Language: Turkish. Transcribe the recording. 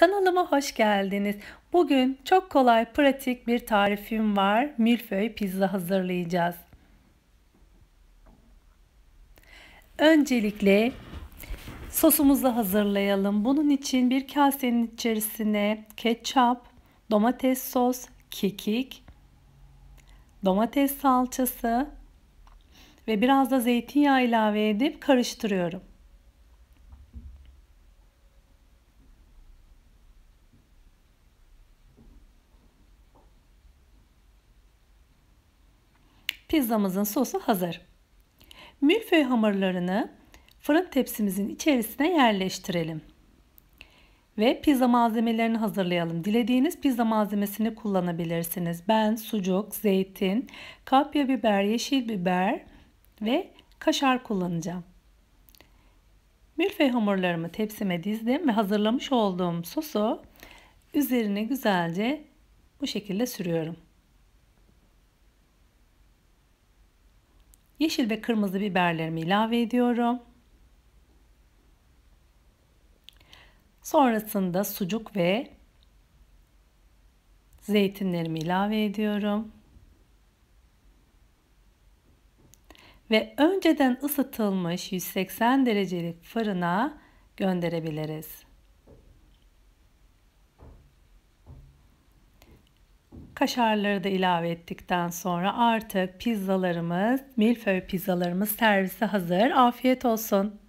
Kanalıma hoş geldiniz. Bugün çok kolay pratik bir tarifim var. Milföy pizza hazırlayacağız. Öncelikle sosumuzu hazırlayalım. Bunun için bir kasenin içerisine ketçap, domates sos, kekik, domates salçası ve biraz da zeytinyağı ilave edip karıştırıyorum. Pizzamızın sosu hazır. Milföy hamurlarını fırın tepsimizin içerisine yerleştirelim. Ve pizza malzemelerini hazırlayalım. Dilediğiniz pizza malzemesini kullanabilirsiniz. Ben sucuk, zeytin, kapya biber, yeşil biber ve kaşar kullanacağım. Milföy hamurlarımı tepsime dizdim ve hazırlamış olduğum sosu üzerine güzelce bu şekilde sürüyorum. Yeşil ve kırmızı biberlerimi ilave ediyorum. Sonrasında sucuk ve zeytinlerimi ilave ediyorum. Ve önceden ısıtılmış 180 derecelik fırına gönderebiliriz. Kaşarları da ilave ettikten sonra artık pizzalarımız, milföy pizzalarımız servise hazır. Afiyet olsun.